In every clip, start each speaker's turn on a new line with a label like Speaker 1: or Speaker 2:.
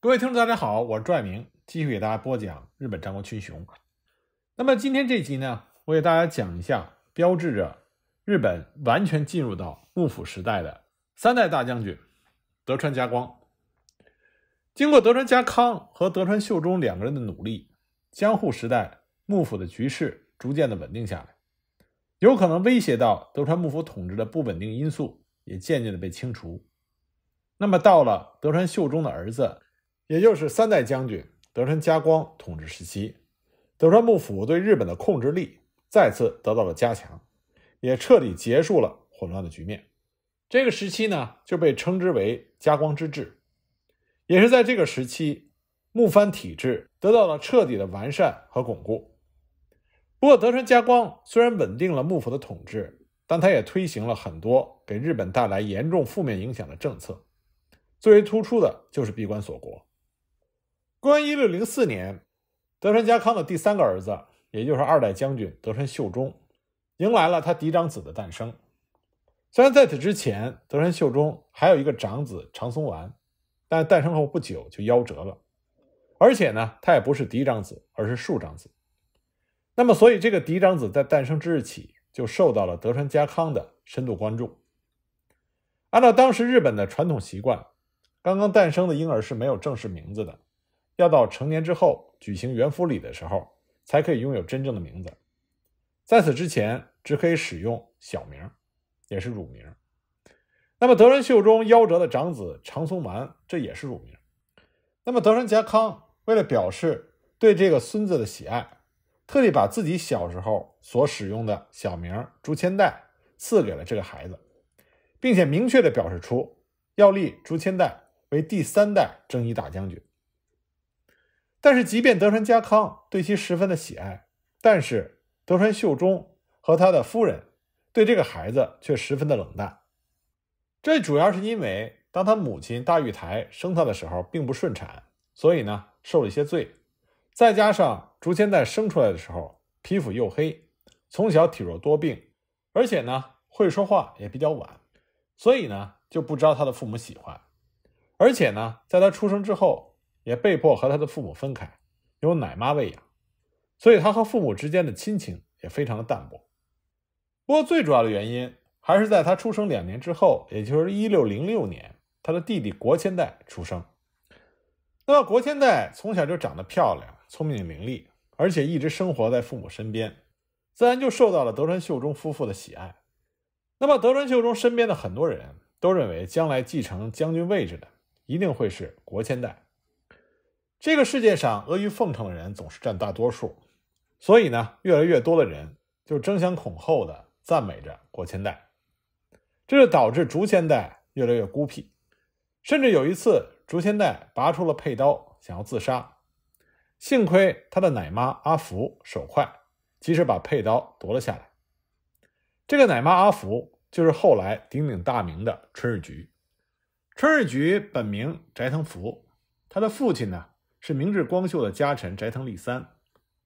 Speaker 1: 各位听众，大家好，我是朱爱明，继续给大家播讲日本战国群雄。那么今天这集呢，我给大家讲一下，标志着日本完全进入到幕府时代的三代大将军德川家光。经过德川家康和德川秀忠两个人的努力，江户时代幕府的局势逐渐的稳定下来，有可能威胁到德川幕府统治的不稳定因素也渐渐的被清除。那么到了德川秀忠的儿子。也就是三代将军德川家光统治时期，德川幕府对日本的控制力再次得到了加强，也彻底结束了混乱的局面。这个时期呢，就被称之为“家光之治”，也是在这个时期，幕藩体制得到了彻底的完善和巩固。不过，德川家光虽然稳定了幕府的统治，但他也推行了很多给日本带来严重负面影响的政策，最为突出的就是闭关锁国。公元一六零四年，德川家康的第三个儿子，也就是二代将军德川秀忠，迎来了他嫡长子的诞生。虽然在此之前，德川秀忠还有一个长子长松丸，但诞生后不久就夭折了，而且呢，他也不是嫡长子，而是庶长子。那么，所以这个嫡长子在诞生之日起就受到了德川家康的深度关注。按照当时日本的传统习惯，刚刚诞生的婴儿是没有正式名字的。要到成年之后举行元服礼的时候，才可以拥有真正的名字，在此之前只可以使用小名，也是乳名。那么德川秀忠夭折的长子长松丸，这也是乳名。那么德川家康为了表示对这个孙子的喜爱，特地把自己小时候所使用的小名朱千代赐给了这个孩子，并且明确地表示出要立朱千代为第三代征夷大将军。但是，即便德川家康对其十分的喜爱，但是德川秀忠和他的夫人对这个孩子却十分的冷淡。这主要是因为，当他母亲大玉台生他的时候并不顺产，所以呢受了一些罪。再加上竹千代生出来的时候皮肤又黑，从小体弱多病，而且呢会说话也比较晚，所以呢就不招他的父母喜欢。而且呢，在他出生之后。也被迫和他的父母分开，由奶妈喂养，所以他和父母之间的亲情也非常的淡薄。不过，最主要的原因还是在他出生两年之后，也就是一六零六年，他的弟弟国千代出生。那么，国千代从小就长得漂亮、聪明伶俐，而且一直生活在父母身边，自然就受到了德川秀忠夫妇的喜爱。那么，德川秀忠身边的很多人都认为，将来继承将军位置的一定会是国千代。这个世界上阿谀奉承的人总是占大多数，所以呢，越来越多的人就争先恐后的赞美着竹千代，这就导致竹千代越来越孤僻，甚至有一次，竹千代拔出了佩刀想要自杀，幸亏他的奶妈阿福手快，及时把佩刀夺了下来。这个奶妈阿福就是后来鼎鼎大名的春日菊，春日菊本名斋藤福，他的父亲呢？是明治光秀的家臣斋藤利三，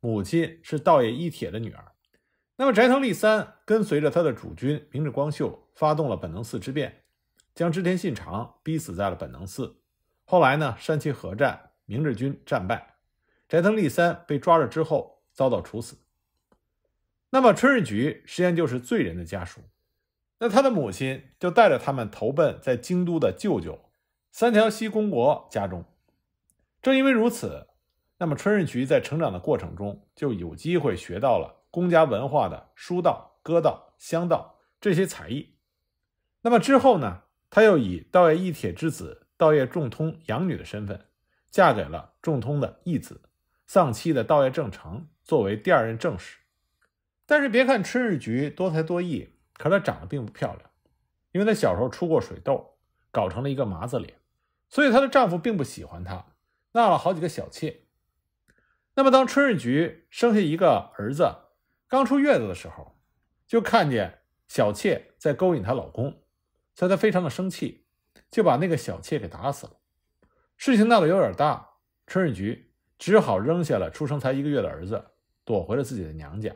Speaker 1: 母亲是道野一铁的女儿。那么斋藤利三跟随着他的主君明治光秀发动了本能寺之变，将织田信长逼死在了本能寺。后来呢，山崎合战，明治军战败，斋藤利三被抓了之后遭到处死。那么春日局实际上就是罪人的家属，那他的母亲就带着他们投奔在京都的舅舅三条西公国家中。正因为如此，那么春日菊在成长的过程中就有机会学到了公家文化的书道、歌道、香道这些才艺。那么之后呢？她又以道业一铁之子道业重通养女的身份，嫁给了仲通的义子丧妻的道业正成作为第二任正室。但是别看春日菊多才多艺，可是她长得并不漂亮，因为她小时候出过水痘，搞成了一个麻子脸，所以她的丈夫并不喜欢她。纳了好几个小妾，那么当春日菊生下一个儿子，刚出月子的时候，就看见小妾在勾引她老公，所以她非常的生气，就把那个小妾给打死了。事情闹得有点大，春日菊只好扔下了出生才一个月的儿子，躲回了自己的娘家。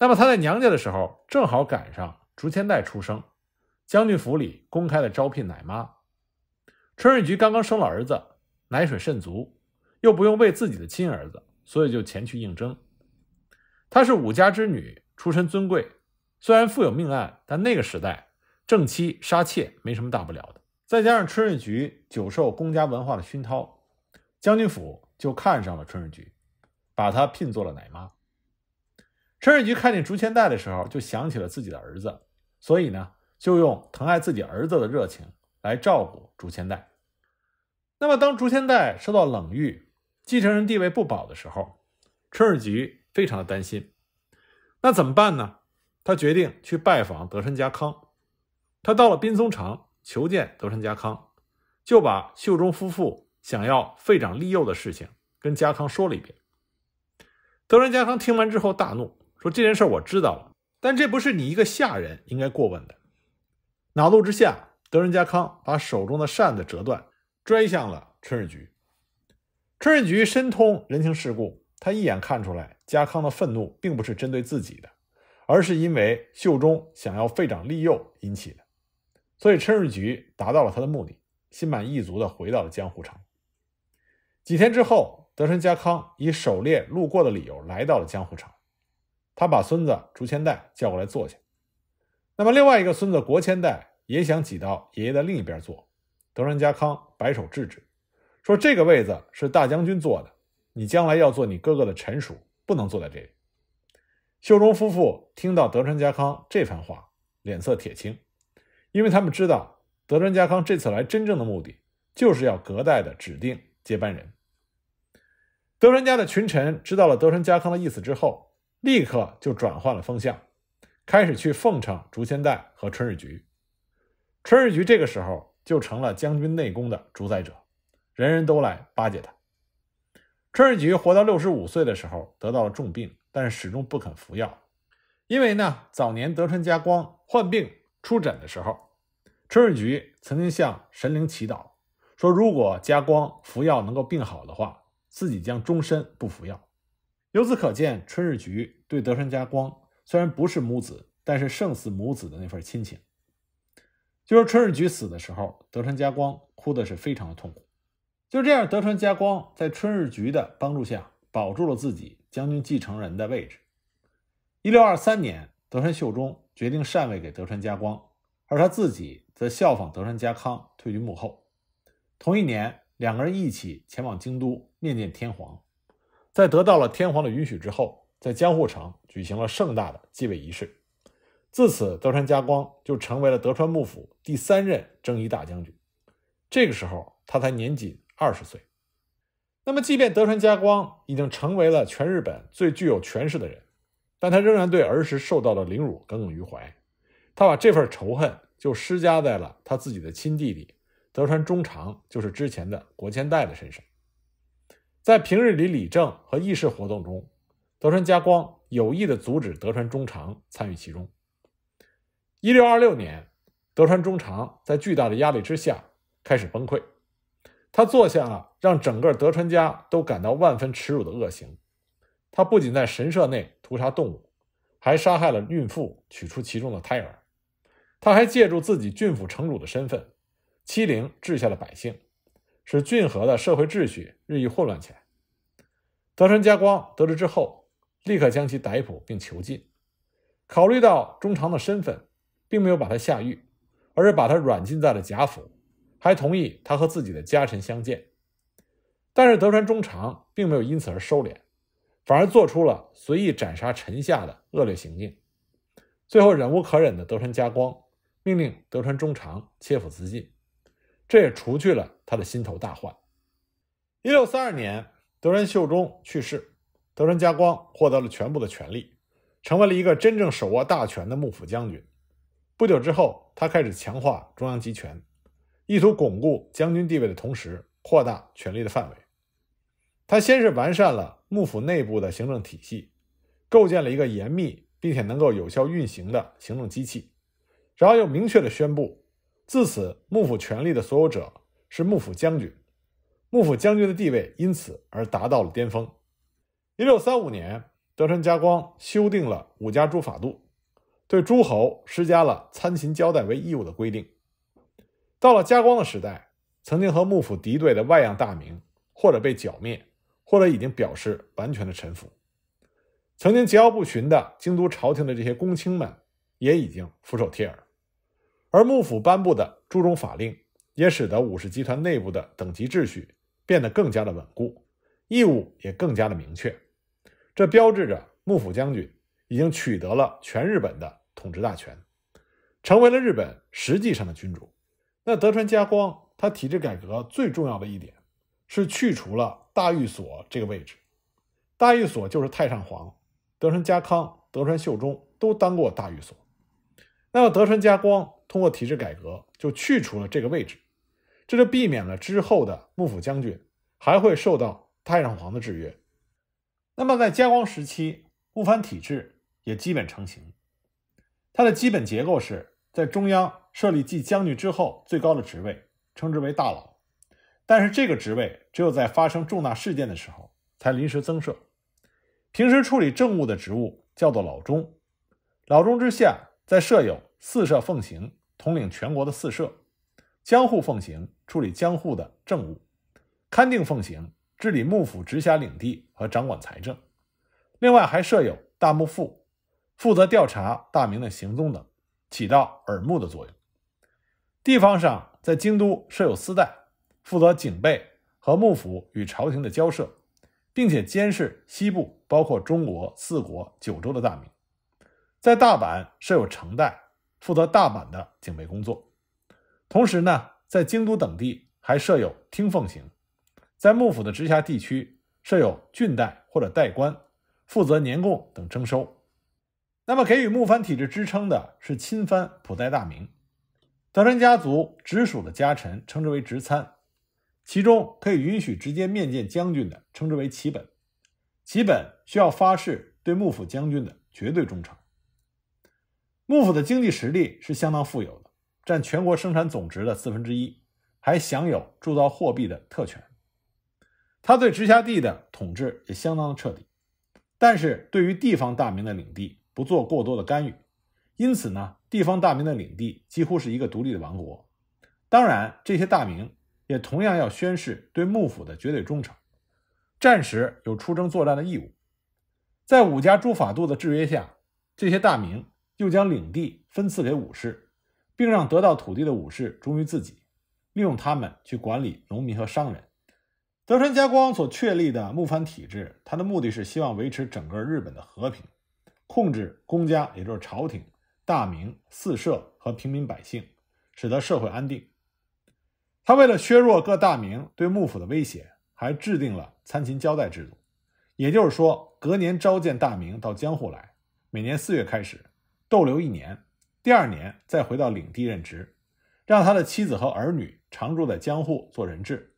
Speaker 1: 那么她在娘家的时候，正好赶上竹千代出生，将军府里公开的招聘奶妈，春日菊刚刚生了儿子。奶水甚足，又不用喂自己的亲儿子，所以就前去应征。她是武家之女，出身尊贵，虽然富有命案，但那个时代正妻杀妾没什么大不了的。再加上春日局久受公家文化的熏陶，将军府就看上了春日局，把她聘做了奶妈。春日局看见竹千代的时候，就想起了自己的儿子，所以呢，就用疼爱自己儿子的热情来照顾竹千代。那么，当竹千代受到冷遇，继承人地位不保的时候，春日局非常的担心。那怎么办呢？他决定去拜访德川家康。他到了滨松城求见德川家康，就把秀忠夫妇想要废长立幼的事情跟家康说了一遍。德川家康听完之后大怒，说这件事我知道了，但这不是你一个下人应该过问的。恼怒之下，德川家康把手中的扇子折断。拽向了春日局。春日局深通人情世故，他一眼看出来，家康的愤怒并不是针对自己的，而是因为秀忠想要废长立幼引起的。所以春日局达到了他的目的，心满意足的回到了江湖城。几天之后，德川家康以狩猎路过的理由来到了江湖城，他把孙子竹千代叫过来坐下。那么另外一个孙子国千代也想挤到爷爷的另一边坐。德川家康摆手制止，说：“这个位子是大将军坐的，你将来要做你哥哥的臣属，不能坐在这里。”秀忠夫妇听到德川家康这番话，脸色铁青，因为他们知道德川家康这次来真正的目的就是要隔代的指定接班人。德川家的群臣知道了德川家康的意思之后，立刻就转换了风向，开始去奉承竹千代和春日局。春日局这个时候。就成了将军内功的主宰者，人人都来巴结他。春日局活到六十五岁的时候，得到了重病，但是始终不肯服药，因为呢，早年德川家光患病出诊的时候，春日局曾经向神灵祈祷，说如果家光服药能够病好的话，自己将终身不服药。由此可见，春日局对德川家光虽然不是母子，但是胜似母子的那份亲情。就是春日局死的时候，德川家光哭的是非常的痛苦。就这样，德川家光在春日局的帮助下保住了自己将军继承人的位置。一六二三年，德川秀忠决定禅位给德川家光，而他自己则效仿德川家康退居幕后。同一年，两个人一起前往京都面见天皇，在得到了天皇的允许之后，在江户城举行了盛大的继位仪式。自此，德川家光就成为了德川幕府第三任征夷大将军。这个时候，他才年仅二十岁。那么，即便德川家光已经成为了全日本最具有权势的人，但他仍然对儿时受到的凌辱耿耿于怀。他把这份仇恨就施加在了他自己的亲弟弟德川忠长，就是之前的国千代的身上。在平日里理政和议事活动中，德川家光有意的阻止德川忠长参与其中。一六二六年，德川忠长在巨大的压力之下开始崩溃。他做下了让整个德川家都感到万分耻辱的恶行。他不仅在神社内屠杀动物，还杀害了孕妇，取出其中的胎儿。他还借助自己郡府城主的身份，欺凌治下的百姓，使郡河的社会秩序日益混乱起来。德川家光得知之后，立刻将其逮捕并囚禁。考虑到忠长的身份，并没有把他下狱，而是把他软禁在了贾府，还同意他和自己的家臣相见。但是德川忠长并没有因此而收敛，反而做出了随意斩杀臣下的恶劣行径。最后忍无可忍的德川家光命令德川忠长切腹自尽，这也除去了他的心头大患。一六三二年，德川秀忠去世，德川家光获得了全部的权力，成为了一个真正手握大权的幕府将军。不久之后，他开始强化中央集权，意图巩固将军地位的同时扩大权力的范围。他先是完善了幕府内部的行政体系，构建了一个严密并且能够有效运行的行政机器，然后又明确地宣布，自此幕府权力的所有者是幕府将军。幕府将军的地位因此而达到了巅峰。一六三五年，德川家光修订了五家诸法度。对诸侯施加了参勤交代为义务的规定。到了嘉光的时代，曾经和幕府敌对的外样大名，或者被剿灭，或者已经表示完全的臣服。曾经桀骜不驯的京都朝廷的这些公卿们，也已经俯首帖耳。而幕府颁布的诸种法令，也使得武士集团内部的等级秩序变得更加的稳固，义务也更加的明确。这标志着幕府将军已经取得了全日本的。统治大权，成为了日本实际上的君主。那德川家光他体制改革最重要的一点，是去除了大狱所这个位置。大狱所就是太上皇，德川家康、德川秀忠都当过大狱所。那么德川家光通过体制改革就去除了这个位置，这就避免了之后的幕府将军还会受到太上皇的制约。那么在家光时期，幕藩体制也基本成型。它的基本结构是在中央设立继将军之后最高的职位，称之为大佬。但是这个职位只有在发生重大事件的时候才临时增设。平时处理政务的职务叫做老中，老中之下在设有四社奉行，统领全国的四社，江户奉行处理江户的政务，勘定奉行治理幕府直辖领地和掌管财政。另外还设有大幕府。负责调查大明的行踪等，起到耳目的作用。地方上在京都设有司代，负责警备和幕府与朝廷的交涉，并且监视西部包括中国四国九州的大明。在大阪设有城代，负责大阪的警备工作。同时呢，在京都等地还设有听奉行。在幕府的直辖地区设有郡代或者代官，负责年贡等征收。那么，给予幕藩体制支撑的是亲藩普代大名、德川家族直属的家臣，称之为直参。其中可以允许直接面见将军的，称之为旗本。旗本需要发誓对幕府将军的绝对忠诚。幕府的经济实力是相当富有的，占全国生产总值的四分之一，还享有铸造货币的特权。他对直辖地的统治也相当的彻底，但是对于地方大名的领地，不做过多的干预，因此呢，地方大名的领地几乎是一个独立的王国。当然，这些大名也同样要宣誓对幕府的绝对忠诚，战时有出征作战的义务。在武家诸法度的制约下，这些大名又将领地分赐给武士，并让得到土地的武士忠于自己，利用他们去管理农民和商人。德川家光所确立的幕藩体制，他的目的是希望维持整个日本的和平。控制公家，也就是朝廷、大明、四社和平民百姓，使得社会安定。他为了削弱各大明对幕府的威胁，还制定了参勤交代制度，也就是说，隔年召见大明到江户来，每年四月开始逗留一年，第二年再回到领地任职，让他的妻子和儿女常住在江户做人质。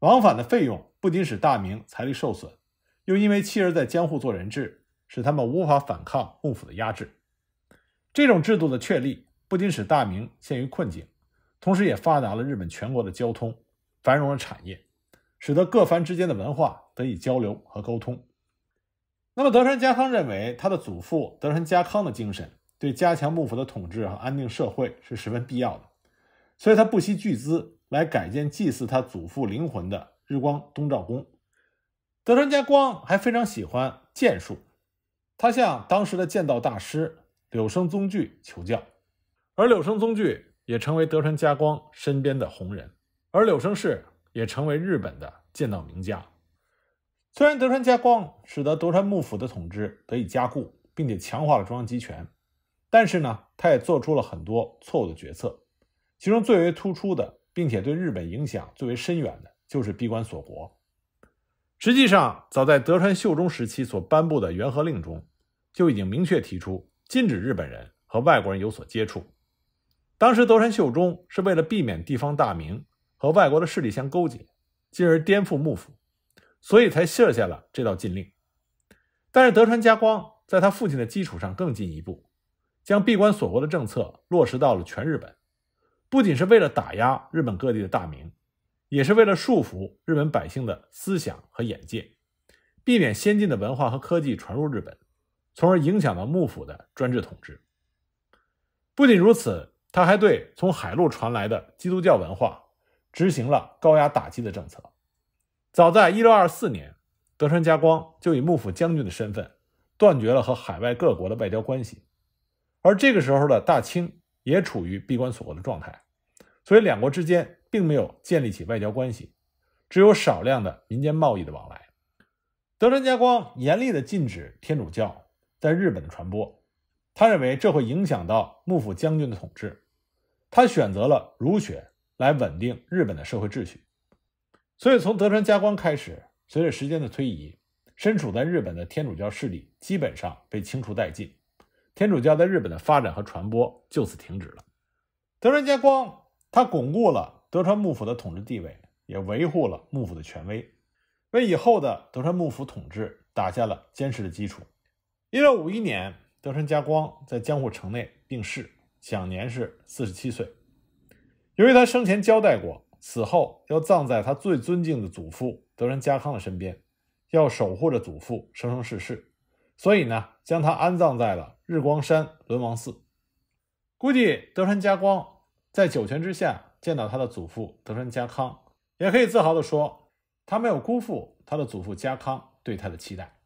Speaker 1: 往返的费用不仅使大明财力受损，又因为妻儿在江户做人质。使他们无法反抗幕府的压制。这种制度的确立，不仅使大明陷于困境，同时也发达了日本全国的交通，繁荣了产业，使得各藩之间的文化得以交流和沟通。那么，德川家康认为他的祖父德川家康的精神对加强幕府的统治和安定社会是十分必要的，所以他不惜巨资来改建祭祀他祖父灵魂的日光东照宫。德川家光还非常喜欢剑术。他向当时的剑道大师柳生宗矩求教，而柳生宗矩也成为德川家光身边的红人，而柳生氏也成为日本的剑道名家。虽然德川家光使得德川幕府的统治得以加固，并且强化了中央集权，但是呢，他也做出了很多错误的决策，其中最为突出的，并且对日本影响最为深远的就是闭关锁国。实际上，早在德川秀忠时期所颁布的《元和令》中，就已经明确提出禁止日本人和外国人有所接触。当时，德川秀忠是为了避免地方大名和外国的势力相勾结，进而颠覆幕府，所以才设下了这道禁令。但是，德川家光在他父亲的基础上更进一步，将闭关锁国的政策落实到了全日本，不仅是为了打压日本各地的大名。也是为了束缚日本百姓的思想和眼界，避免先进的文化和科技传入日本，从而影响到幕府的专制统治。不仅如此，他还对从海路传来的基督教文化执行了高压打击的政策。早在1624年，德川家光就以幕府将军的身份断绝了和海外各国的外交关系，而这个时候的大清也处于闭关锁国的状态，所以两国之间。并没有建立起外交关系，只有少量的民间贸易的往来。德川家光严厉的禁止天主教在日本的传播，他认为这会影响到幕府将军的统治。他选择了儒学来稳定日本的社会秩序。所以，从德川家光开始，随着时间的推移，身处在日本的天主教势力基本上被清除殆尽，天主教在日本的发展和传播就此停止了。德川家光他巩固了。德川幕府的统治地位也维护了幕府的权威，为以后的德川幕府统治打下了坚实的基础。一六五一年，德川家光在江户城内病逝，享年是四十七岁。由于他生前交代过，死后要葬在他最尊敬的祖父德川家康的身边，要守护着祖父生生世世，所以呢，将他安葬在了日光山轮王寺。估计德川家光在九泉之下。见到他的祖父德川家康，也可以自豪地说，他没有辜负他的祖父家康对他的期待。